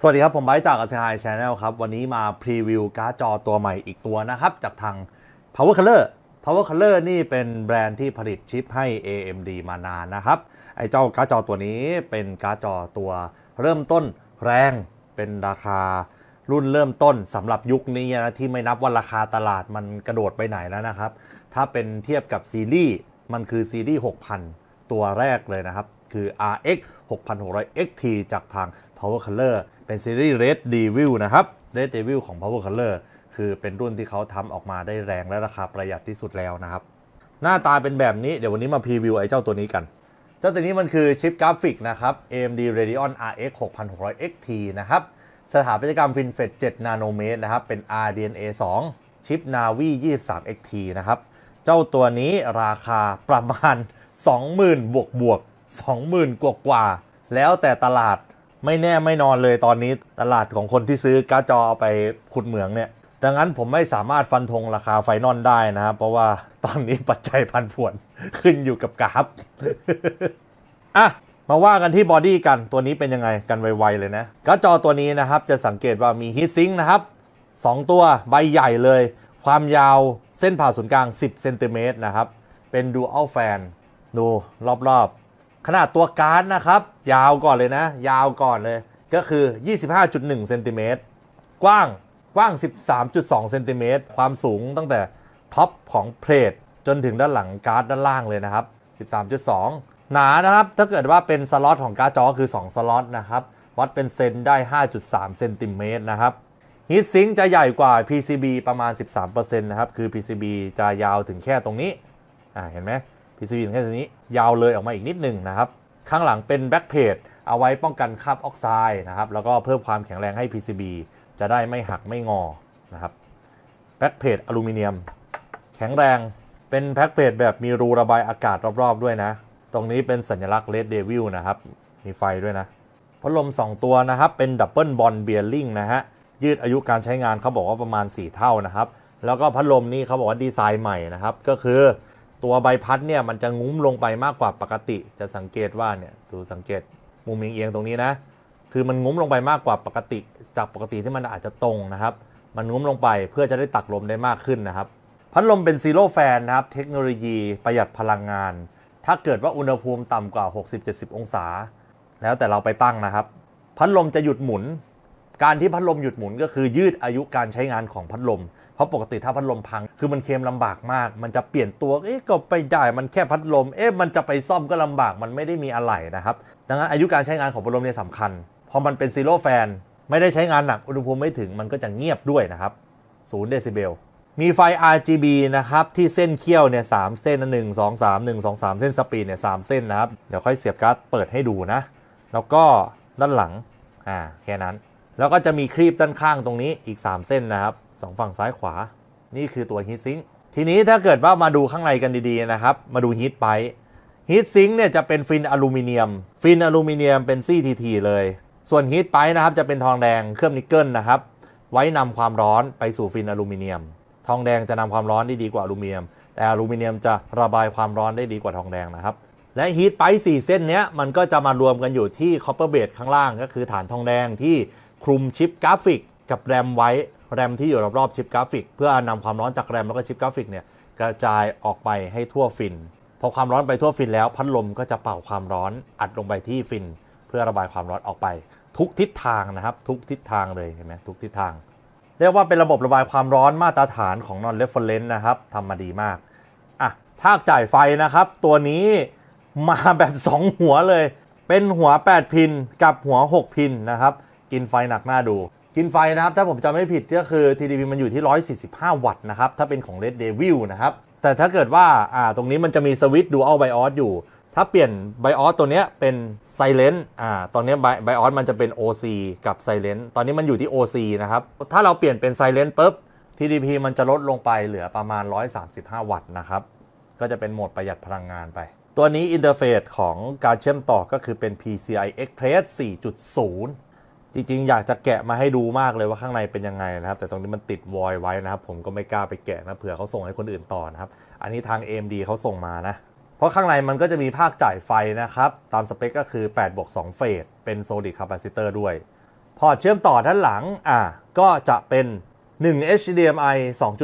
สวัสดีครับ ผมไบจากอาเซียนชาแนลครับ วันนี้มาพรีวิว การ์ดจอตัวใหม่อีกตัวนะครับ จากทาง Power Color Power Color นี่เป็นแบรนด์ที่ผลิตชิปให้ AMD มานานนะครับไอ้เจ้าการ์ดจอตัวนี้เป็นการ์ดจอตัวเริ่มต้นแรงเป็นราคารุ่นเริ่มต้นสำหรับยุคนี้นะที่ไม่นับว่าราคาตลาดมันกระโดดไปไหนแล้วนะครับ ถ้าเป็นเทียบกับซีรีส์มันคือซีรีส์6000 ตัวแรกเลยนะครับคือ RX 6600 XT จากทาง Power Color เป็นซีรีส์ Red Devil นะครับ Red Devil ของ Power Color คือเป็นรุ่นที่เขาทำออกมาได้แรงและราคาประหยัดที่สุดแล้วนะครับ หน้าตาเป็นแบบนี้เดี๋ยววันนี้มาพรีวิวไอ้เจ้าตัวนี้กัน เจ้าตัวนี้มันคือชิปกราฟิกนะครับ AMD Radeon RX 6600 XT นะครับ สถาปัตยกรรม FinFET 7นาโนเมตรนะครับ เป็น RDNA 2 ชิป Navi 23 XT นะครับ เจ้าตัวนี้ราคาประมาณ 20,000บวกบวก20,000กว่ากว่าแล้วแต่ตลาดไม่แน่ไม่นอนเลยตอนนี้ตลาดของคนที่ซื้อกาจอไปขุดเหมืองเนี่ยดังนั้นผมไม่สามารถฟันธงราคาไฟนอลได้นะครับ เพราะว่าตอนนี้ปัจจัยพันผวนขึ้นอยู่กับกราฟอ่ะ มาว่ากันที่บอดี้กันตัวนี้เป็นยังไงกันไวๆเลยนะ กาจอตัวนี้นะครับจะสังเกตว่ามีฮีทซิงนะครับ 2 ตัวใบใหญ่เลยความยาวเส้นผ่าศูนย์กลาง 10เซนติเมตรนะครับ เป็นดูอัลแฟนดูรอบๆขนาดตัวการนะครับยาวก่อนเลยนะ ยาวก่อนเลย ก็คือ 25.1เซนติเมตรกว้างกว้าง 13.2เซนติเมตรความสูงตั้งแต่ท็อปของเพลทจนถึงด้านหลังการ์ดด้านล่างเลยนะครับ 13.2 หนานะครับถ้าเกิดว่าเป็นสล็อตของการ์ดจอคือ2สล็อตนะครับ วัดเป็นเซนได้ 5.3เซนติเมตรนะครับฮีทซิงจะใหญ่กว่า PCB ประมาณ 13%นะครับ คือ PCB จะยาวถึงแค่ตรงนี้อ่าเห็นไหมพีซีบีือนนตัวนี้ยาวเลยออกมาอีกนิดหนึ่งนะครับ ข้างหลังเป็นแบ็กเพดเอาไว้ป้องกันคาบออกไซด์นะครับ แล้วก็เพิ่มความแข็งแรงให้ PCB จะได้ไม่หักไม่งอนะครับแบ็กเพดอลูมิเนียม แข็งแรงเป็นแพ็กเพดแบบมีรูระบายอากาศรอบๆ ด้วยนะ ตรงนี้เป็นสัญลักษณ์เลดเดวิลนะครับ มีไฟด้วยนะ พัดลม 2 ตัวนะครับ เป็นดับเบิลบอลเบียร์ลิงนะฮะยืดอายุการใช้งานเขาบอกว่าประมาณ 4 เท่านะครับ แล้วก็พัดลมนี่เขาบอกว่าดีไซน์ใหม่นะครับก็คือตัวใบพัดเนี่ยมันจะงุ้มลงไปมากกว่าปกติ จะสังเกตว่าเนี่ยดูสังเกตมุมเอียงตรงนี้นะ คือมันงุ้มลงไปมากกว่าปกติจากปกติที่มันอาจจะตรงนะครับมันงุ้มลงไปเพื่อจะได้ตักลมได้มากขึ้นนะครับ พัดลมเป็นซีโร่แฟนนะครับ เทคโนโลยีประหยัดพลังงาน ถ้าเกิดว่าอุณหภูมิต่ำกว่า 60-70 องศา แล้วแต่เราไปตั้งนะครับ พัดลมจะหยุดหมุน การที่พัดลมหยุดหมุน ก็คือยืดอายุการใช้งานของพัดลมเพราะปกติถ้าพัดลมพัง คือมันเค็มลำบากมาก มันจะเปลี่ยนตัว เอ๊ะ ก็ไปได้ มันแค่พัดลม เอ๊ะ มันจะไปซ่อมก็ลำบาก มันไม่ได้มีอะไรนะครับ ดังนั้นอายุการใช้งานของพัดลมเนี่ยสำคัญ พอมันเป็นซีโร่แฟน ไม่ได้ใช้งานหนัก อุณหภูมิไม่ถึง มันก็จะเงียบด้วยนะครับศูนย์เดซิเบล มีไฟ RGB นะครับ ที่เส้นเขี้ยวเนี่ยสเส้นหนึ่งสองสามหนึ่งสองสามเส้นสปีดเนี่ยสามเส้นนะครับ เดี๋ยวค่อยเสียบการ์ดเปิดให้ดูนะ แล้วก็ด้านหลัง อ่าแค่นั้น แล้วก็จะมีครีบด้านข้างตรงนี้อีก 3 เส้นนะครับสองฝั่งซ้ายขวา นี่คือตัวฮีทซิงค์ ทีนี้ถ้าเกิดว่ามาดูข้างในกันดีๆนะครับ มาดูฮีทไปฮีทซิงค์เนี่ยจะเป็นฟินอลูมิเนียม ฟินอลูมิเนียมเป็นซี่ทีทีเลย ส่วนฮีทไปนะครับจะเป็นทองแดงเคลืองนิกเกิลนะครับ ไว้นำความร้อนไปสู่ฟินอลูมิเนียม ทองแดงจะนำความร้อนได้ดีกว่าอลูมิเนียม แต่อลูมิเนียมจะระบายความร้อนได้ดีกว่าทองแดงนะครับ และฮีทไป่เส้นเนี้ยมันก็จะมารวมกันอยู่ที่คอปเปอร์เบดข้างล่างก็คือ ฐานทองแดงที่คลุมชิปกราฟิกกับแรมไว้แรมที่อยู่รอบๆชิปกราฟิกเพื่อนำความร้อนจากแรมแล้วก็ชิปกราฟิกเนี่ยกระจายออกไปให้ทั่วฟิน พอความร้อนไปทั่วฟินแล้วพัดลมก็จะเป่าความร้อนอัดลงไปที่ฟิน เพื่อระบายความร้อนออกไป ทุกทิศทางนะครับ ทุกทิศทางเลยเห็นไหมทุกทิศทาง เรียกว่าเป็นระบบระบายความร้อนมาตรฐานของนอนเลฟเฟลเลน์นะครับทำมาดีมากอ่ะภาคจ่ายไฟนะครับ ตัวนี้มาแบบ 2 หัวเลย เป็นหัว 8 พินกับหัว 6 พินนะครับกินไฟหนักหน้าดูกินไฟนะครับถ้าผมจำไม่ผิดก็คือ TDP มันอยู่ที่ 145 วัตต์นะครับถ้าเป็นของ Red Devil นะครับแต่ถ้าเกิดว่าอ่าตรงนี้มันจะมีสวิตช์ Dual BIOS อยู่ ถ้าเปลี่ยน BIOS ตัวเนี้ยเป็น Silent อ่าตอนนี้ BIOS มันจะเป็น OC กับ Silent ตอนนี้มันอยู่ที่ OC นะครับถ้าเราเปลี่ยนเป็น Silent ปุ๊บ TDP มันจะลดลงไปเหลือประมาณ 135 วัตต์นะครับก็จะเป็นโหมดประหยัดพลังงานไปตัวนี้อินเทอร์เฟซของการเชื่อมต่อก็คือเป็น PCI Express 4.0จริงๆ อยากจะแกะมาให้ดูมากเลยว่าข้างในเป็นยังไงนะครับ แต่ตรงนี้มันติดวอยไว้นะครับ ผมก็ไม่กล้าไปแกะนะ เผื่อเขาส่งให้คนอื่นต่อนะครับ อันนี้ทาง AMD เขาส่งมานะ เพราะข้างในมันก็จะมีภาคจ่ายไฟนะครับ ตามสเปคก็คือ8บวก2เฟส เป็นโซลิดคาปาซิเตอร์ด้วย พอร์ตเชื่อมต่อด้านหลัง อ่ะก็จะเป็น 1 HDMI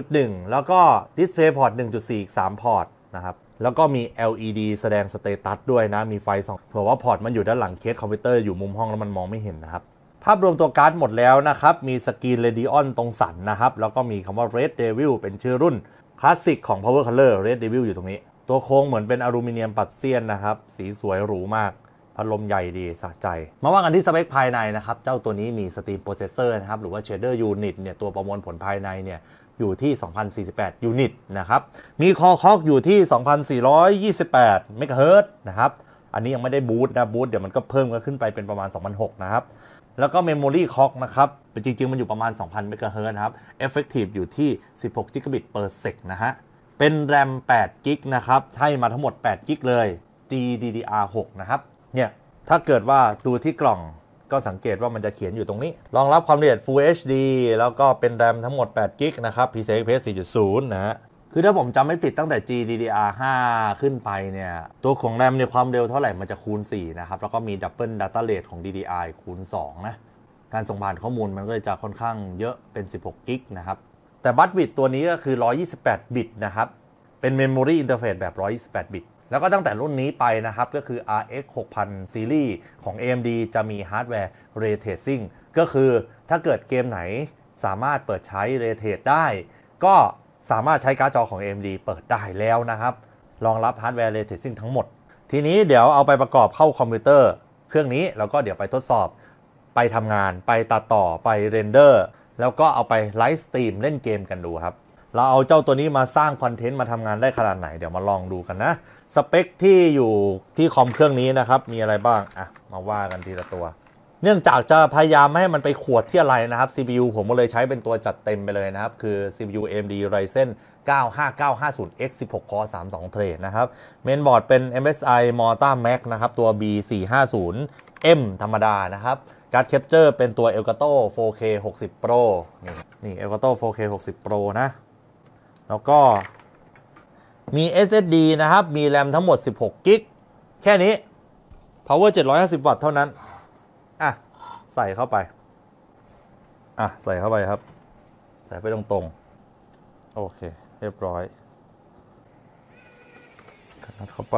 2.1 แล้วก็ Display Port 1.4อีก3พอร์ตนะครับ แล้วก็มี LED แสดงสเตตัสด้วยนะ มีไฟสองเผื่อว่าพอร์ต มันอยู่ด้านหลังเคสคอมพิวเตอร์อยู่มุมห้องแล้วมันมองไม่เห็นนะครับภาพรวมตัวการ์ดหมดแล้วนะครับ มีสกรีนเรดิออนตรงสันนะครับ แล้วก็มีคำว่า Red Devil เป็นชื่อรุ่นคลาสสิกของ Power Color Red Devil อยู่ตรงนี้ ตัวโค้งเหมือนเป็นอลูมิเนียมปัดเซียนนะครับ สีสวยหรูมากพัดลมใหญ่ดีสะใจ มาว่ากันที่สเปคภายในนะครับ เจ้าตัวนี้มีสตรีมโปรเซสเซอร์นะครับ หรือว่าเชเดอร์ยูนิตเนี่ยตัวประมวลผลภายในเนี่ยอยู่ที่ 2048ยูนิตนะครับ มีคอคอกอยู่ที่2428เมกะเฮิรต์นะครับ อันนี้ยังไม่ได้บูตนะบูตเดี๋ยวมันก็เพิ่มกันขึ้นไปเป็นประมาณ2006นะครับแล้วก็เโมรี่คอร์กนะครับ จริงๆ มันอยู่ประมาณ 2,000 เมกะเฮิร์นะครับเอฟเฟกตีฟอยู่ที่ 16 กิเปอร์เซกนะฮะ เป็นแรม 8 กิกนะครับ ให้มาทั้งหมด 8 กิกเลย GDDR6 นะครับ เนี่ย ถ้าเกิดว่าดูที่กล่อง ก็สังเกตว่ามันจะเขียนอยู่ตรงนี้ รองรับความละเอียด Full HD แล้วก็เป็นแรมทั้งหมด 8 กิกนะครับ PCIe 4.0 นะฮะคือถ้าผมจำไม่ผิดตั้งแต่ GDDR 5ขึ้นไปเนี่ยตัวของแรมในความเร็วเท่าไหร่มันจะคูณ 4 นะครับ แล้วก็มีดับิลดัตเตอร์เรทของ DDR คูณ 2 นะ การส่งผ่านข้อมูลมันก็จะค่อนข้างเยอะเป็น 16 กิกนะครับ แต่บัตบิตตัวนี้ก็คือ 128 บิตนะครับ เป็นเมมโมรีอินเทอร์เฟซแบบ 128 บิต แล้วก็ตั้งแต่รุ่นนี้ไปนะครับ ก็คือ RX 6000 Series ของ AMD จะมีฮาร์ดแวร์เรเทซิ่งก็คือถ้าเกิดเกมไหนสามารถเปิดใช้เรเทชได้ก็สามารถใช้การ์ดจอของ AMD เปิดได้แล้วนะครับ รองรับฮาร์ดแวร์เรทซิ่งทั้งหมด ทีนี้เดี๋ยวเอาไปประกอบเข้าคอมพิวเตอร์ เครื่องนี้แล้วก็เดี๋ยวไปทดสอบ ไปทำงาน ไปตัดต่อ ไปเรนเดอร์ แล้วก็เอาไปไลฟ์สตรีมเล่นเกมกันดูครับ เราเอาเจ้าตัวนี้มาสร้างคอนเทนต์มาทำงานได้ขนาดไหน เดี๋ยวมาลองดูกันนะ สเปคที่อยู่ที่คอมเครื่องนี้นะครับ มีอะไรบ้าง อ่ะ มาว่ากันทีละตัวเนื่องจากจะพยายามไม่ให้มันไปขวดที่อะไรนะครับ CPU ผมก็เลยใช้เป็นตัวจัดเต็มไปเลยนะครับ คือ CPU AMD Ryzen 95950X 16 core 32เทรดนะครับเมนบอร์ดเป็น MSI Morta Max นะครับ ตัว B450M ธรรมดานะครับการ์ดแคปเจอร์เป็นตัว Elgato 4K 60 Pro นี่ Elgato 4K 60 Pro นะ แล้วก็มี SSD นะครับ มีแรมทั้งหมด 16 กิกแค่นี้ power 750 วัตต์เท่านั้นใส่เข้าไป อ่ะ ใส่เข้าไปครับ ใส่ไปตรงๆโอเคเรียบร้อยกดเข้าไป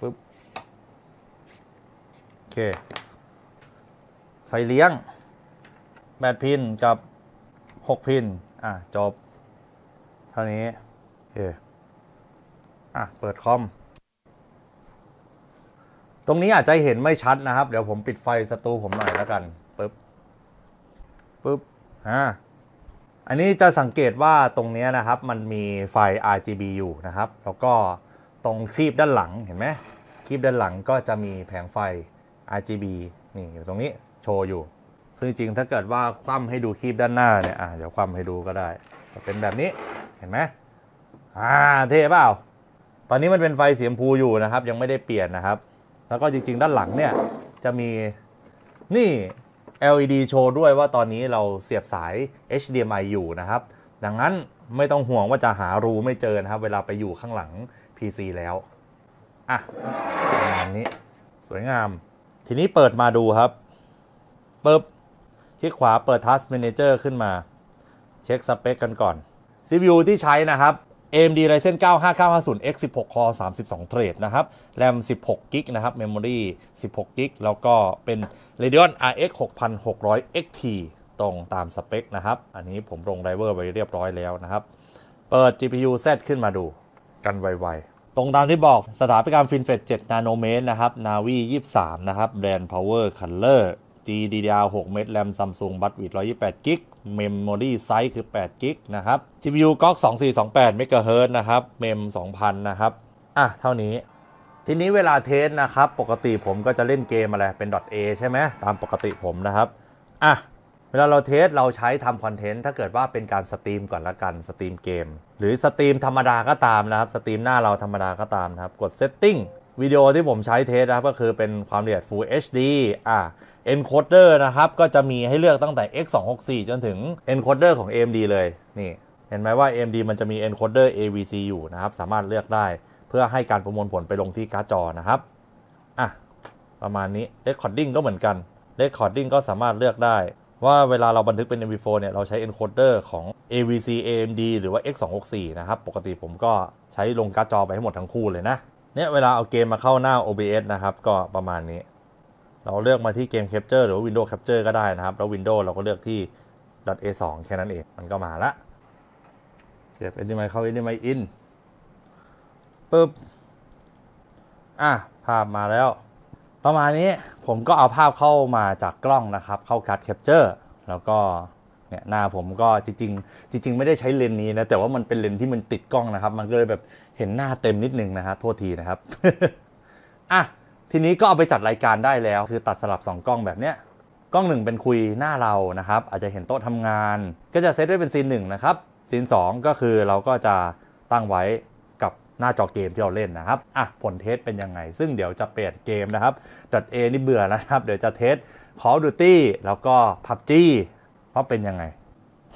ปึ๊บโอเค ไฟเลี้ยงแปดพินกับหกพินอ่ะ จบเท่านี้โอเคอ่ะ เปิดคอมตรงนี้อาจจะเห็นไม่ชัดนะครับ เดี๋ยวผมปิดไฟสตูผมหน่อยแล้วกัน ปึ๊บ ปึ๊บ อ่า อันนี้จะสังเกตว่าตรงนี้นะครับ มันมีไฟ RGB อยู่นะครับ แล้วก็ตรงคลีบด้านหลัง เห็นไหมคลีบด้านหลังก็จะมีแผงไฟ RGB นี่อยู่ตรงนี้ โชว์อยู่ ซึ่งจริง ถ้าเกิดว่าคว่ำให้ดูคลีบด้านหน้าเนี่ย อ่าเดี๋ยวคว่ำให้ดูก็ได้จะเป็นแบบนี้ เห็นไหมอ่า เท่เปล่า ตอนนี้มันเป็นไฟเสียมพูอยู่นะครับ ยังไม่ได้เปลี่ยนนะครับแล้วก็จริง ๆด้านหลังเนี่ยจะมีนี่ LED โชว์ด้วยว่าตอนนี้เราเสียบสาย HDMI อยู่นะครับ ดังนั้นไม่ต้องห่วงว่าจะหารูไม่เจอนะครับ เวลาไปอยู่ข้างหลัง PC แล้ว อ่ะประมาณนี้สวยงาม ทีนี้เปิดมาดูครับปึ๊บคลิกขวาเปิด Task Manager ขึ้นมา เช็คสเปคกันก่อน CPU ที่ใช้นะครับ AMD Ryzen 9 5950 X 16 Core 32เทรดนะครับ แรม 16 g b นะครับ เมโมรี่16 g b แล้วก็เป็น Radeon RX 6600 XT ตรงตามสเปคนะครับ อันนี้ผมลงไดรเวอร์ไว้เรียบร้อยแล้วนะครับ เปิด GPU Z ขึ้นมาดู กันไวๆ ตรงตามที่บอกสถาปนิการม FinFET 7นาโนเมตรนะครับ Navi 23 นะครับแบรนด์ Power Color GDDR 6เมตรแรม Samsung Buzzword 128ิกเมมโมรีไซส์คือ8กิกนะครับ GPU ก็2428เมกะเฮิร์นะครับเมม2000 นะครับ อ่ะ เท่านี้ ทีนี้เวลาเทสนะครับ ปกติผมก็จะเล่นเกมอะไร เป็น .a ใช่ไหม ตามปกติผมนะครับ อ่ะ เวลาเราเทสเราใช้ทำคอนเทนต์ ถ้าเกิดว่าเป็นการสตรีมก่อนละกัน สตรีมเกม หรือสตรีมธรรมดาก็ตามนะครับ สตรีมหน้าเราธรรมดาก็ตามนะครับ กด Setting วิดีโอที่ผมใช้เทสนะครับก็คือเป็นความละเอียด Full HD อ่ะ encoder นะครับ ก็จะมีให้เลือกตั้งแต่ X264 จนถึง encoder ของ AMD เลย นี่เห็นไหมว่า AMD มันจะมี encoder AVC อยู่นะครับ สามารถเลือกได้เพื่อให้การประมวลผลไปลงที่การ์ดจอนะครับอ่ะประมาณนี้ recording ก็เหมือนกัน recording ก็สามารถเลือกได้ ว่าเวลาเราบันทึกเป็น MP4 เนี่ย เราใช้ encoder ของ AVC AMD หรือว่า X264 นะครับ ปกติผมก็ใช้ลงการ์ดจอไปให้หมดทั้งคู่เลยนะเนี่ยเวลาเอาเกมมาเข้าหน้า OBS นะครับ ก็ประมาณนี้เราเลือกมาที่เกมแคปเจอร์หรือว่า Windows Capture ก็ได้นะครับ แล้ว Windows เราก็เลือกที่ .a2 แค่นั้นเอง มันก็มาละเสียบ HDMI เข้า HDMI in ปึ๊บ อ่ะภาพมาแล้วประมาณนี้ผมก็เอาภาพเข้ามาจากกล้องนะครับเข้าการ์ดปเจอร์แล้วก็เนี่ยหน้าผมก็จริงๆจริงๆไม่ได้ใช้เลนนี้นะ แต่ว่ามันเป็นเลนที่มันติดกล้องนะครับ มันก็เลยแบบเห็นหน้าเต็มนิดนึงนะครับโทษทีนะครับ อ่ะทีนี้ก็เอาไปจัดรายการได้แล้วคือตัดสลับ 2 กล้องแบบเนี้ยกล้องหนึ่งเป็นคุยหน้าเรานะครับอาจจะเห็นโต๊ะทำงาน ก็จะเซตไว้เป็นซีนหนึ่งนะครับซีน 2 ก็คือเราก็จะตั้งไว้กับหน้าจอเกมที่เราเล่นนะครับอ่ะผลเทสเป็นยังไง ซึ่งเดี๋ยวจะเปลี่ยนเกมนะครับดัดอนี่เบื่อนะครับเดี๋ยวจะเทสคอร์ดูตี้แล้วก็พับจี้ว่าเป็นยังไง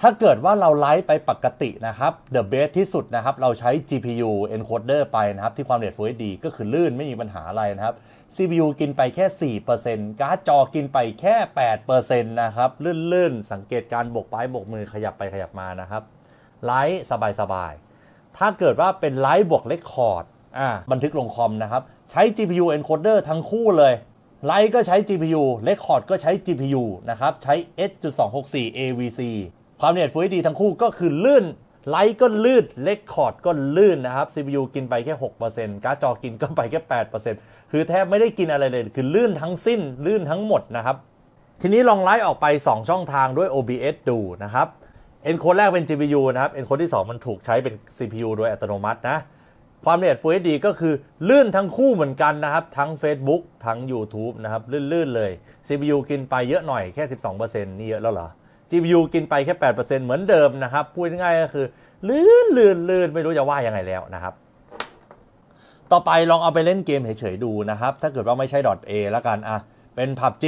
ถ้าเกิดว่าเราไลฟ์ไปปกตินะครับ the best ที่สุดนะครับ เราใช้ GPU encoder ไปนะครับ ที่ความเร็วด Full HD ก็คือลื่นไม่มีปัญหาอะไรนะครับ CPU กินไปแค่4%การ์ดจอกินไปแค่8%นะครับ ลื่นๆ สังเกตการบกปลายบกมือขยับไปขยับมานะครับ ไลฟ์สบายๆ ถ้าเกิดว่าเป็นไลฟ์บวกเลคคอร์ด อ่า บันทึกลงคอมนะครับ ใช้ GPU encoder ทั้งคู่เลย ไลฟ์ก็ใช้ GPU เลคคอร์ดก็ใช้ GPU นะครับ ใช้ S.264 AVC ความเะเอียดฟู l l ทั้งคู่ก็คือ ลื่นไลท์ก็ลื่นเลคคอร์ดก็ลื่นนะครับ CPU กินไปแค่ 6%การ์ดจอกินก็ไปแค่ 8%คือแทบไม่ได้กินอะไรเลย คือลื่นทั้งสิ้น ลื่นทั้งหมดนะครับทีนี้ลองไลท์ออกไป 2 ช่องทางด้วย OBS ดูนะครับเอนโคดแรกเป็น GPU นะครับเอนโคดที่ 2 มันถูกใช้เป็น CPU โดยอัตโนมัตินะความเนียด Full HD ก็คือ ลื่นทั้งคู่เหมือนกันนะครับทั้ง Facebook ทั้ง YouTube นะครับลื่นๆเลย CPU กินไปเยอะหน่อยแค่12%นี่เยอะแล้วเหรอ GPU กินไปแค่ 8%เหมือนเดิมนะครับ พูดง่ายก็คือ ลื่นลื่นลื่นไม่รู้จะว่ายังไงแล้วนะครับ ต่อไปลองเอาไปเล่นเกมเฉยๆดูนะครับ ถ้าเกิดว่าไม่ใช่ .a แล้วกันอ่ะเป็น PUBG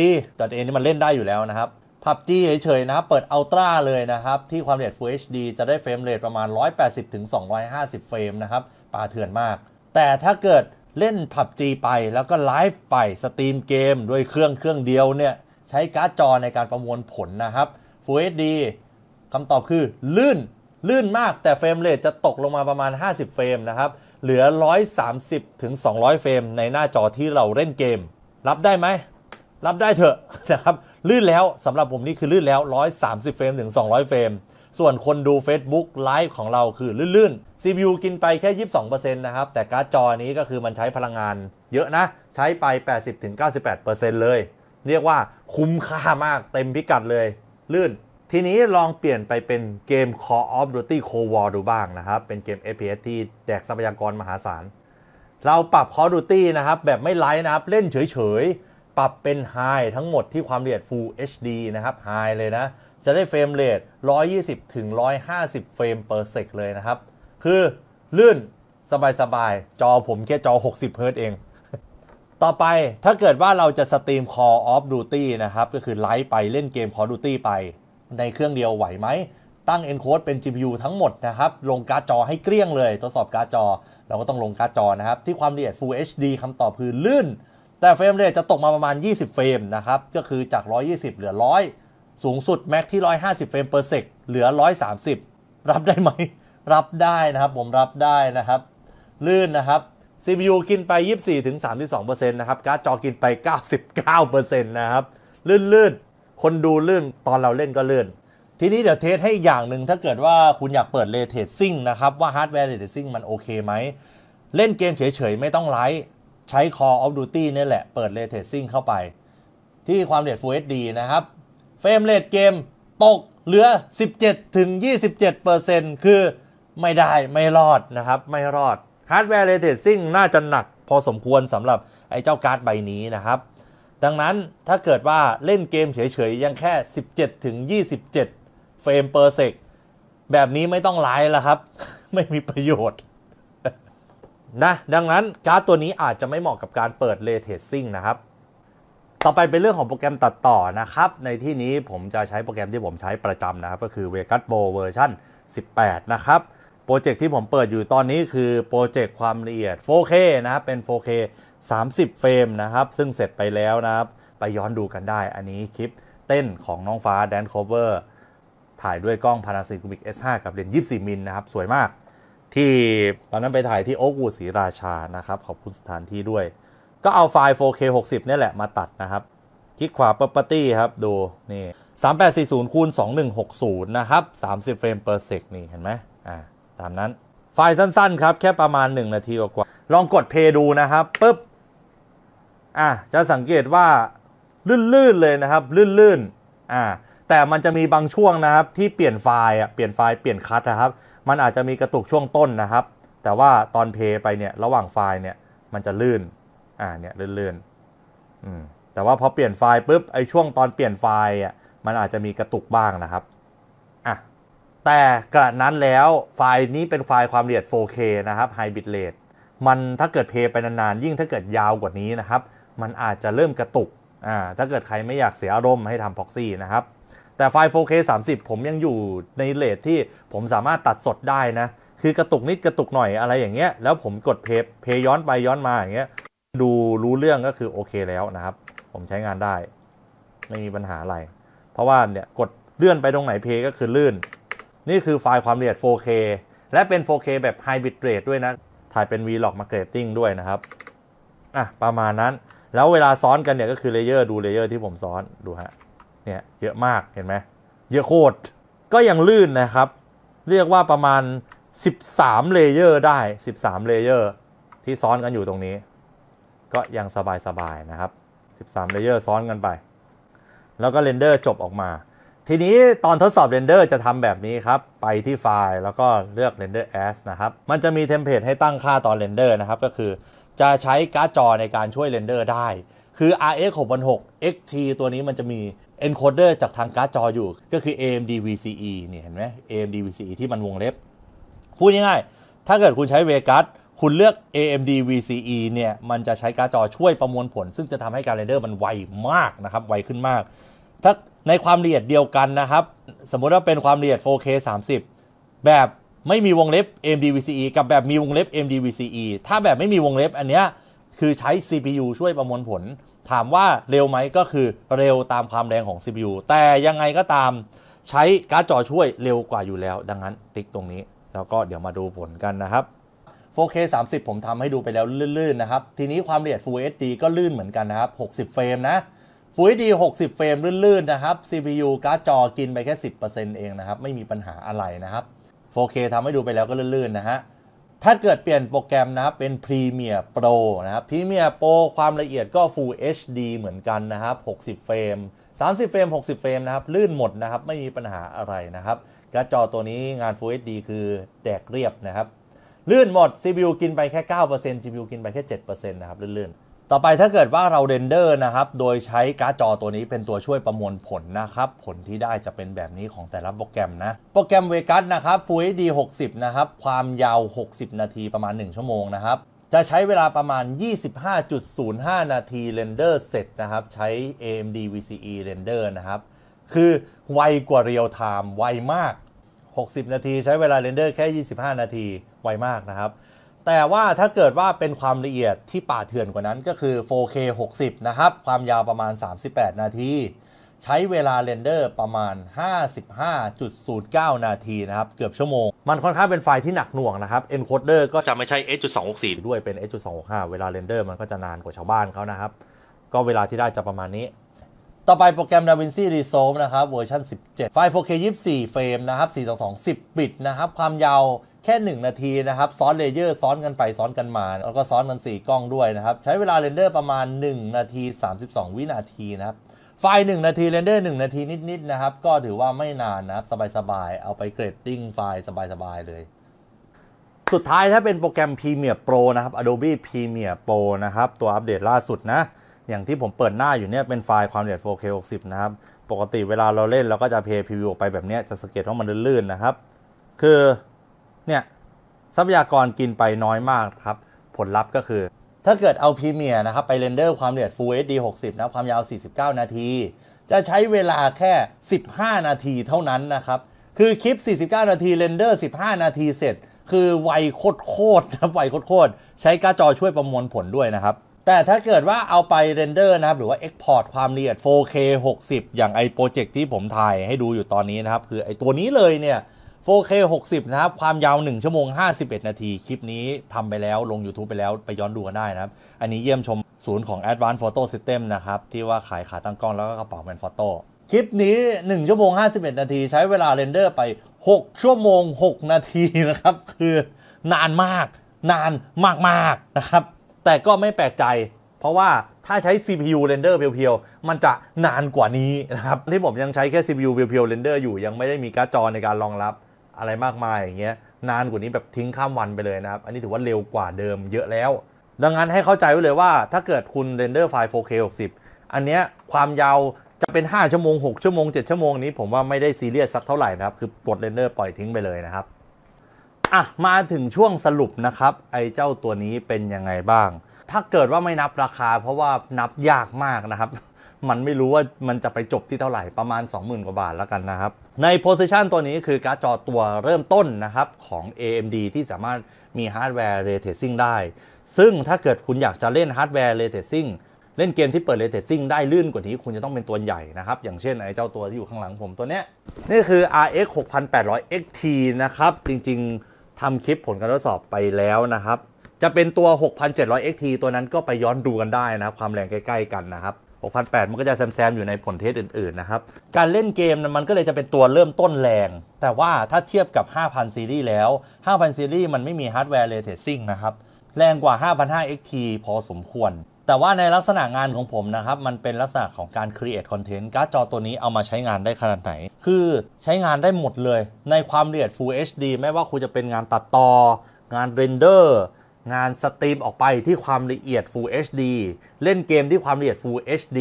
.a นี่มันเล่นได้อยู่แล้วนะครับ PUBG เฉยๆนะครับเปิดอัลตร้าเลยนะครับ ที่ความละเอียด Full HD จะได้เฟรมเรทประมาณ 180-250เฟรมนะครับ ปาเถื่อนมาก แต่ถ้าเกิดเล่น PUBG ไปแล้วก็ไลฟ์ไปสตรีมเกมด้วยเครื่องเครื่องเดียวเนี่ยใช้การ์ดจอในการประมวลผลนะครับ Full HD คำตอบคือลื่นลื่นมากแต่เฟรมเรทจะตกลงมาประมาณ 50เฟรมนะครับ เหลือ 130ถึง200เฟรมในหน้าจอที่เราเล่นเกม รับได้ไหมรับได้เถอะนะครับลื่นแล้วสำหรับผมนี่คือลื่นแล้ว 130เฟรมถึง 200เฟรมส่วนคนดู Facebook ไลฟ์ของเราคือลื่นๆ CPU กินไปแค่ 22%นะครับ แต่การ์ดจอนี้ก็คือมันใช้พลังงานเยอะนะใช้ไป 80-98%เลยเรียกว่าคุ้มค่ามากเต็มพิกัดเลยลื่นทีนี้ลองเปลี่ยนไปเป็นเกม Call of Duty Cold War ดูบ้างนะครับ เป็นเกม FPS ที่แดกทรัพยากรมหาศาล เราปรับ Call of Duty นะครับแบบไม่ไลท์นะครับ เล่นเฉยๆ ปรับเป็น High ทั้งหมดที่ความละเอียด Full HD นะครับ High เลยนะ จะได้เฟรมเรท120 ถึง 150 เฟรมเปอร์เซกเลยนะครับ คือลื่นสบายๆ จอผมแค่จอ 60เฮิร์ตเองต่อไปถ้าเกิดว่าเราจะสตรีม Call of Duty นะครับ ก็คือไลฟ์ไปเล่นเกม Call of Duty ไป ในเครื่องเดียวไหวไหม ตั้ง Encode เป็น GPU ทั้งหมดนะครับ ลงการ์ดจอให้เกลี้ยงเลย ทดสอบการ์ดจอ เราก็ต้องลงการ์ดจอนะครับ ที่ความละเอียด Full HD คำตอบคือลื่น แต่เฟรมเรทจะตกมาประมาณ 20เฟรมนะครับ ก็คือจาก 120 เหลือ 100 สูงสุดแม็กที่ 150เฟรมเปอร์เซกเหลือ 130 รับได้ไหมรับได้นะครับ ผมรับได้นะครับ ลื่นนะครับ CPU กินไป 24-32%นะครับการ์ดจอกินไป 99%นะครับ ลื่นๆ คนดูลื่นตอนเราเล่นก็ลื่น ทีนี้เดี๋ยวเทสให้อย่างหนึ่งถ้าเกิดว่าคุณอยากเปิดเลเทสซิ่งนะครับ ว่าฮาร์ดแวร์เลเทสซิ่งมันโอเคไหมเล่นเกมเฉยๆ ไม่ต้องไลท์ใช้ Call of Duty นี่แหละเปิดเลเทสซิ่งเข้าไป ที่ความเร็ว Full HD นะครับเฟรมเรทเกมตกเหลือ17-27%คือไม่ได้ไม่รอดนะครับไม่รอดฮาร์ดแวร์เรเทซิ่งน่าจะหนักพอสมควรสำหรับไอ้เจ้าการ์ดใบนี้นะครับ ดังนั้นถ้าเกิดว่าเล่นเกมเฉยๆ ยังแค่ 17ถึง27 เฟรมเปอร์เซกแบบนี้ไม่ต้องไลน์ละครับ ไม่มีประโยชน์นะดังนั้น การ์ดตัวนี้อาจจะไม่เหมาะกับการเปิดเรเทซิ่งนะครับ ต่อไปเป็นเรื่องของโปรแกรมตัดต่อนะครับ ในที่นี้ผมจะใช้โปรแกรมที่ผมใช้ประจำนะครับก็คือ Vegas Pro เวอร์ชัน18 นะครับโปรเจกต์ที่ผมเปิดอยู่ตอนนี้คือ โปรเจกต์ความละเอียด 4K นะครับ เป็น 4K 30เฟรมนะครับ ซึ่งเสร็จไปแล้วนะครับ ไปย้อนดูกันได้ อันนี้คลิปเต้นของน้องฟ้าแดนโคเวอร์ ถ่ายด้วยกล้องพานาซีคูบิก S5 กับเลนส์24มิลนะครับ สวยมาก ที่ตอนนั้นไปถ่ายที่โอ๊กวูดศรีราชานะครับ ขอบคุณสถานที่ด้วย ก็เอาไฟล์ 4K 60นี่แหละมาตัดนะครับ คลิกขวา Property ครับ ดูนี่3840คูณ2160นะครับ30เฟรมเปอร์เซกนี่ เห็นไหมอ่าตามนั้นไฟล์สั้นๆ ครับ แค่ประมาณ1นาทีกว่าลองกดเพย์ดูนะครับปุ๊บอ่ะจะสังเกตว่าลื่นๆเลยนะครับลื่นๆอ่ะแต่มันจะมีบางช่วงนะครับ ที่เปลี่ยนไฟล์อ่ะเปลี่ยนไฟล์เปลี่ยนคัทนะครับ มันอาจจะมีกระตุกช่วงต้นนะครับ แต่ว่าตอนเพย์ไปเนี่ย ระหว่างไฟล์เนี่ย มันจะลื่น อ่า เนี่ยลื่นๆอืมแต่ว่าพอเปลี่ยนไฟล์ปุ๊บไอช่วงตอนเปลี่ยนไฟล์อ่ะมันอาจจะมีกระตุกบ้างนะครับแต่กระนั้นแล้วไฟล์นี้เป็นไฟล์ความละเอียด 4K นะครับไฮบิดเรท มันถ้าเกิดเพย์ไปนานๆ ยิ่งถ้าเกิดยาวกว่านี้นะครับ มันอาจจะเริ่มกระตุก อ่า ถ้าเกิดใครไม่อยากเสียอารมณ์ให้ทำพ็อกซี่นะครับ แต่ไฟล์ 4K 30 ผมยังอยู่ในเลทที่ผมสามารถตัดสดได้นะ คือกระตุกนิดกระตุกหน่อยอะไรอย่างเงี้ย แล้วผมกดเพย์เพย์ย้อนไปย้อนมาอย่างเงี้ย ดูรู้เรื่องก็คือโอเคแล้วนะครับ ผมใช้งานได้ ไม่มีปัญหาอะไร เพราะว่าเนี่ยกดเลื่อนไปตรงไหนเพย์ก็คือลื่นนี่คือไฟล์ความละเอียด 4K และเป็น 4K แบบ h ฮบริ i เ r a t e ด้วยนะ ถ่ายเป็น Vlog Marketing ด้วยนะครับ อ่ะประมาณนั้น แล้วเวลาซ้อนกันเนี่ยก็คือเลเยอร์ดูเลเยอร์ที่ผมซ้อนดูฮะ เนี่ยเยอะมากเห็นไหม เยอะโคตร ก็ยังลื่นนะครับ เรียกว่าประมาณ 13เลเยอร์ได้ 13เลเยอร์ที่ซ้อนกันอยู่ตรงนี้ ก็ยังสบาย ๆ นะครับ 13เลเยอร์ซ้อนกันไป แล้วก็เรนเดอร์จบออกมาทีนี้ตอนทดสอบเรนเดอร์ จะทำแบบนี้ครับ ไปที่ไฟล์แล้วก็เลือก Render As นะครับ มันจะมีเทมเพลตให้ตั้งค่าตอนเรนเดอร์นะครับ ก็คือ จะใช้การ์ดจอในการช่วยเรนเดอร์ได้ คือ RX 606 XT ตัวนี้มันจะมี encoder จากทางการ์ดจออยู่ ก็คือ AMD VCE เนี่ยเห็นไหม AMD VCE ที่มันวงเล็บ พูดง่ายๆ ถ้าเกิดคุณใช้เวกัสคุณเลือก AMD VCE เนี่ยมันจะใช้การ์ดจอช่วยประมวลผล ซึ่งจะทำให้การเรนเดอร์มันไวมากนะครับไวขึ้นมาก ถ้าในความละเอียดเดียวกันนะครับ สมมุติว่าเป็นความละเอียด 4K 30 แบบไม่มีวงเล็บ AMD VCE กับแบบมีวงเล็บ AMD VCE ถ้าแบบไม่มีวงเล็บอันเนี้ยคือใช้ CPU ช่วยประมวลผล ถามว่าเร็วไหมก็คือเร็วตามความแรงของ CPU แต่ยังไงก็ตาม ใช้การ์ดจอช่วยเร็วกว่าอยู่แล้ว ดังนั้นติ๊กตรงนี้ แล้วก็เดี๋ยวมาดูผลกันนะครับ 4K 30 ผมทำให้ดูไปแล้วลื่นๆ นะครับ ทีนี้ความละเอียด Full HD ก็ลื่นเหมือนกันนะครับ 60 เฟรมนะฟูดี 60 เฟรมลื่นๆนะครับ CPU การ์ดจอกินไปแค่ 10%เองนะครับไม่มีปัญหาอะไรนะครับ 4K ทำให้ดูไปแล้วก็ลื่น ๆ นะฮะ ถ้าเกิดเปลี่ยนโปรแกรมนะครับเป็น Premiere Pro นะครับ Premiere Pro ความละเอียดก็ Full HD เหมือนกันนะครับ 60 เฟรม 30 เฟรม 60 เฟรมนะครับลื่นหมดนะครับไม่มีปัญหาอะไรนะครับการ์ดจอตัวนี้งาน Full HD คือแดกเรียบนะครับ ลื่นหมด CPU กินไปแค่9% GPU กินไปแค่ 7%นะครับ ลื่น ๆต่อไปถ้าเกิดว่าเราเรนเดอร์นะครับ โดยใช้การ์ดจอตัวนี้เป็นตัวช่วยประมวลผลนะครับ ผลที่ได้จะเป็นแบบนี้ของแต่ละโปรแกรมนะ โปรแกรมเวกัสนะครับฟูเอดี60นะครับความยาว 60 นาทีประมาณ 1 ชั่วโมงนะครับ จะใช้เวลาประมาณ 25.05 นาทีเรนเดอร์ เสร็จนะครับ ใช้ AMD VCE Render นะครับ คือไวกว่าเรียลไทม์ไวมาก 60 นาทีใช้เวลาเรนเดอร์แค่ 25 นาทีไวมากนะครับแต่ว่าถ้าเกิดว่าเป็นความละเอียดที่ป่าเถื่อนกว่านั้นก็คือ 4K 60 นะครับ ความยาวประมาณ 38 นาที ใช้เวลาเรนเดอร์ประมาณ 55.09 นาที นะครับ เกือบชั่วโมง มันค่อนข้างเป็นไฟล์ที่หนักหน่วงนะครับ encoder ก็จะไม่ใช่ H.264 ด้วยเป็น H.265 เวลาเรนเดอร์มันก็จะนานกว่าชาวบ้านเขานะครับ ก็เวลาที่ได้จะประมาณนี้ ต่อไปโปรแกรม DaVinci Resolve นะครับ เวอร์ชัน17 ไฟล์ 4K 24 เฟรมนะครับ 422 10 บิตนะครับ ความยาวแค่ 1 นาทีนะครับซ้อนเลเยอร์ ซ้อนกันไปซ้อนกันมา แล้วก็ซ้อนกัน 4 กล้องด้วยนะครับใช้เวลาเรนเดอร์ประมาณ 1 นาที 32 วินาทีนะครับไฟล์งนาทีเรนเดอร์หนึ่งนาทีนิด ๆ นะครับ ก็ถือว่าไม่นานนะครับสบาย ๆ เอาไปเกรดดิ้งไฟล์สบาย ๆ เลย สุดท้ายถ้าเป็นโปรแกรม Premiere Pro นะครับ Adobe Premiere Pro นะครับตัวอัปเดตล่าสุดนะอย่างที่ผมเปิดหน้าอยู่เนี่ยเป็นไฟล์ความละเอียด 4K 60นะครับปกติเวลาเราเล่นเราก็จะเพย์พรีวิวไปแบบนี้จะสังเกตว่ามันลื่น ๆนะครับ คือเนี่ย ทรัพยากรกินไปน้อยมากครับ ผลลัพธ์ก็คือ ถ้าเกิดเอาพรีเมียร์นะครับไปเรนเดอร์ความละเอียด Full HD 60 นะ ความยาว 49 นาที จะใช้เวลาแค่ 15 นาทีเท่านั้นนะครับ คือคลิป 49 นาทีเรนเดอร์ 15 นาทีเสร็จ คือไวโคตรนะ ไวโคตรใช้การ์จอช่วยประมวลผลด้วยนะครับ แต่ถ้าเกิดว่าเอาไปเรนเดอร์นะครับ หรือว่า Export ความละเอียด 4K 60 อย่างไอโปรเจกต์ที่ผมถ่ายให้ดูอยู่ตอนนี้นะครับคือไอตัวนี้เลยเนี่ย 4K 60 นะครับ ความยาว 1 ชั่วโมง 51 นาที คลิปนี้ทำไปแล้วลง YouTube ไปแล้วไปย้อนดูกันได้นะครับ อันนี้เยี่ยมชมศูนย์ของ Advanced Photo System นะครับ ที่ว่าขายขาตั้งกล้องแล้วก็กระเป๋าแมนฟอโต้ คลิปนี้ 1 ชั่วโมง 51 นาที ใช้เวลาเรนเดอร์ไป 6 ชั่วโมง 6 นาทีนะครับ คือนานมาก นานมากๆนะครับ แต่ก็ไม่แปลกใจ เพราะว่าถ้าใช้ CPU เรนเดอร์เพียวๆมันจะนานกว่านี้นะครับที่ผมยังใช้แค่ CPU เพียวๆเรนเดอร์อยู่ยังไม่ได้มีการ์ดจอในการรองรับอะไรมากมายอย่างเงี้ย นานกว่านี้แบบทิ้งข้ามวันไปเลยนะครับ อันนี้ถือว่าเร็วกว่าเดิมเยอะแล้ว ดังนั้นให้เข้าใจไว้เลยว่าถ้าเกิดคุณเรนเดอร์ไฟล์ 4K 60 อันเนี้ยความยาวจะเป็น 5 ชั่วโมง 6 ชั่วโมง 7 ชั่วโมงนี้ ผมว่าไม่ได้ซีเรียสสักเท่าไหร่นะครับ คือปลดเรนเดอร์ปล่อยทิ้งไปเลยนะครับ อ่ะ มาถึงช่วงสรุปนะครับ ไอ้เจ้าตัวนี้เป็นยังไงบ้าง ถ้าเกิดว่าไม่นับราคาเพราะว่านับยากมากนะครับมันไม่รู้ว่ามันจะไปจบที่เท่าไหร่ประมาณ 20,000 กว่าบาทแล้วกันนะครับ ในโพสิชันตัวนี้ คือการ์ดจอตัวเริ่มต้นนะครับของ AMD ที่สามารถมีฮาร์ดแวร์เรเทซิ่งได้ ซึ่งถ้าเกิดคุณอยากจะเล่นฮาร์ดแวร์เรเทซิ่งเล่นเกมที่เปิดเรเทซิ่งได้ลื่นกว่านี้ คุณจะต้องเป็นตัวใหญ่นะครับ อย่างเช่นไอ้เจ้าตัวที่อยู่ข้างหลังผมตัวเนี้ยนี่คือ RX 6800 XT นะครับจริงๆทำคลิปผลการทดสอบไปแล้วนะครับ จะเป็นตัว6700 XT ตัวนั้นก็ไปย้อนดูกันได้นะความแรงใกล้ๆกันนะครับ6,800 มันก็จะแซม ๆ อยู่ในผลเทสอื่น ๆ นะครับ การเล่นเกมมันก็เลยจะเป็นตัวเริ่มต้นแรง แต่ว่าถ้าเทียบกับ 5,000 ซีรีส์แล้ว 5,000 ซีรีส์มันไม่มีฮาร์ดแวร์เลเทซิ่งนะครับ แรงกว่า 5,500 XT พอสมควร แต่ว่าในลักษณะงานของผมนะครับ มันเป็นลักษณะของการครีเอทคอนเทนต์ การ์ดจอตัวนี้เอามาใช้งานได้ขนาดไหน คือใช้งานได้หมดเลย ในความละเอียด Full HD ไม่ว่าคุณจะเป็นงานตัดต่อ งานเรนเดอร์งานสตรีมออกไปที่ความละเอียด Full HD เล่นเกมที่ความละเอียด Full HD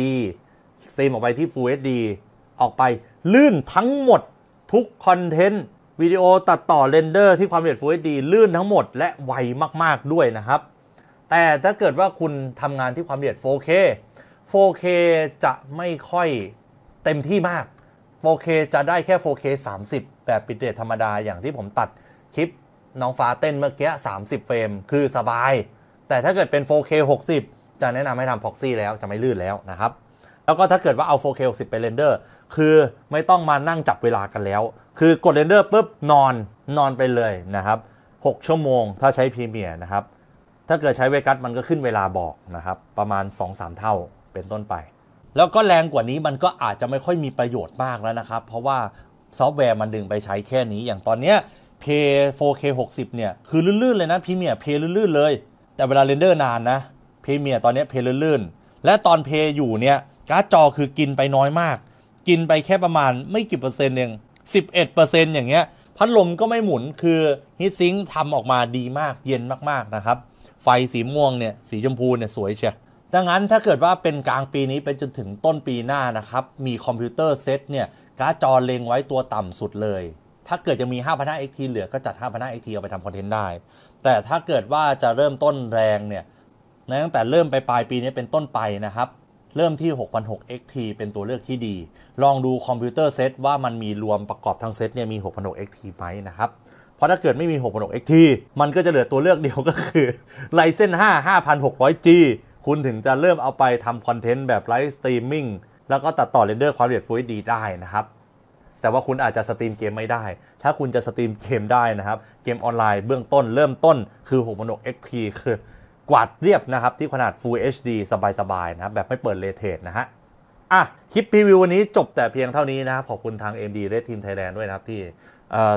สตรีมออกไปที่ Full HD ออกไปลื่นทั้งหมดทุกคอนเทนต์วิดีโอตัดต่อเรนเดอร์ที่ความ ละเอียด Full HD ลื่นทั้งหมด และไวมากๆด้วยนะครับ แต่ถ้าเกิดว่าคุณทำงานที่ความ ละเอียด 4K 4K จะไม่ค่อยเต็มที่มาก 4K จะได้แค่ 4K 30 แบบปิดเรทธรรมดาอย่างที่ผมตัดคลิปน้องฟ้าเต้นเมื่อกี้ 30 เฟรม คือสบาย แต่ถ้าเกิดเป็น 4K 60 จะแนะนำให้ทำพ็อกซี่แล้ว จะไม่ลื่นแล้วนะครับ แล้วก็ถ้าเกิดว่าเอา 4K 60 ไปเรนเดอร์ คือไม่ต้องมานั่งจับเวลากันแล้ว คือกดเรนเดอร์ปุ๊บนอนนอนไปเลยนะครับ 6 ชั่วโมง ถ้าใช้พรีเมียร์นะครับ ถ้าเกิดใช้เวกัสมันก็ขึ้นเวลาบอกนะครับ ประมาณ 2-3 เท่าเป็นต้นไป แล้วก็แรงกว่านี้มันก็อาจจะไม่ค่อยมีประโยชน์มากแล้วนะครับ เพราะว่าซอฟต์แวร์มันดึงไปใช้แค่นี้อย่างตอนเนี้ยเพย์ 4K 60เนี่ย คือลื่นๆ เลยนะพีเมียเพย์ลื่นๆ เลย แต่เวลาเรนเดอร์นานนะพีเมียตอนนี้เพย์ลื่นๆ และตอนเพย์อยู่เนี่ยการ์ดจอคือกินไปน้อยมาก กินไปแค่ประมาณไม่กี่เปอร์เซ็นต์เอง11%อย่างเงี้ย พัดลมก็ไม่หมุนคือฮิตซิงทำออกมาดีมากเย็นมากๆ นะครับ ไฟสีม่วงเนี่ยสีชมพูเนี่ยสวยเชียดังนั้นถ้าเกิดว่าเป็นกลางปีนี้ไปจนถึงต้นปีหน้านะครับมีคอมพิวเตอร์เซตเนี่ยการ์ดจอเล็งไว้ตัวต่ำสุดเลยถ้าเกิดจะมี5 5 0 0 XT เหลือก็จัด5 5 0 0 XT เอาไปทำคอนเทนต์ได้ แต่ถ้าเกิดว่าจะเริ่มต้นแรงเนี่ยตั้งแต่เริ่มไปปลายปีนี้เป็นต้นไปนะครับ เริ่มที่6,006 XT เป็นตัวเลือกที่ดี ลองดูคอมพิวเตอร์เซตว่ามันมีรวมประกอบทั้งเซตเนี่ยมี6,006 XT ไหมนะครับ เพราะถ้าเกิดไม่มี6,006 XT มันก็จะเหลือตัวเลือกเดียวก็คือไลเซน5 5,600G คุณถึงจะเริ่มเอาไปทำคอนเทนต์แบบไลฟ์สตรีมมิ่งแล้วก็ตัดต่อเรนเดอร์ความละเอียดฟูลดีได้นะครับแต่ว่าคุณอาจจะสตรีมเกมไม่ได้ ถ้าคุณจะสตรีมเกมได้นะครับ เกมออนไลน์เบื้องต้น เริ่มต้นคือ6กมันก XT คือกวาดเรียบนะครับ ที่ขนาด Full HD สบายๆ นะครับ แบบไม่เปิดเลเทสนะฮะ อ่ะคลิปพรีวิววันนี้จบแต่เพียงเท่านี้นะครับ ขอบคุณทาง AMD Red ี e a ท t h a i l a ด้วยนะครับที่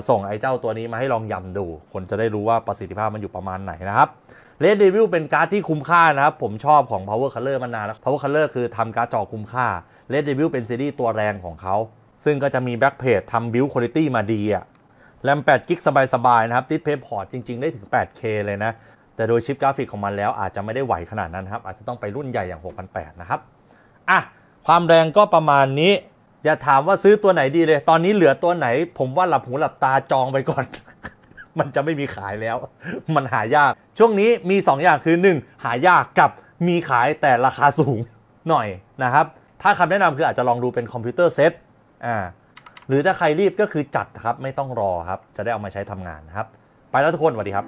ส่งไอ้เจ้าตัวนี้มาให้ลองยำดู คนจะได้รู้ว่าประสิทธิภาพมันอยู่ประมาณไหนนะครับเรดเดวิวเป็นการ์ดที่คุ้มค่านะครับผมชอบของ Power Color มานานแล้ว Power Color คือทำการ์ดจอคุ้มค่าเรดเดวิวเป็นซีรีส์ตัวแรงของเขาซึ่งก็จะมีแบ็กเพจทำบิลคุณภาพมาดีอะแรม8กิกสบายๆนะครับ ติดเพย์พอร์ตจริง ๆได้ถึง 8K เลยนะ แต่โดยชิปกราฟิกของมันแล้ว อาจจะไม่ได้ไหวขนาดนั้นครับ อาจจะต้องไปรุ่นใหญ่อย่าง 6 8 0 0 นะครับ อ่ะ ความแรงก็ประมาณนี้ อย่าถามว่าซื้อตัวไหนดีเลย ตอนนี้เหลือตัวไหน ผมว่าหลับหูหลับตาจองไปก่อน มันจะไม่มีขายแล้ว มันหายาก ช่วงนี้มี2อย่างคือ 1 หายากกับมีขายแต่ราคาสูงหน่อยนะครับ ถ้าคำแนะนำคืออาจจะลองดูเป็นคอมพิวเตอร์เซ็ตอ่าหรือถ้าใครรีบก็คือจัดครับไม่ต้องรอครับ จะได้เอามาใช้ทำงานนะครับ ไปแล้วทุกคนสวัสดีครับ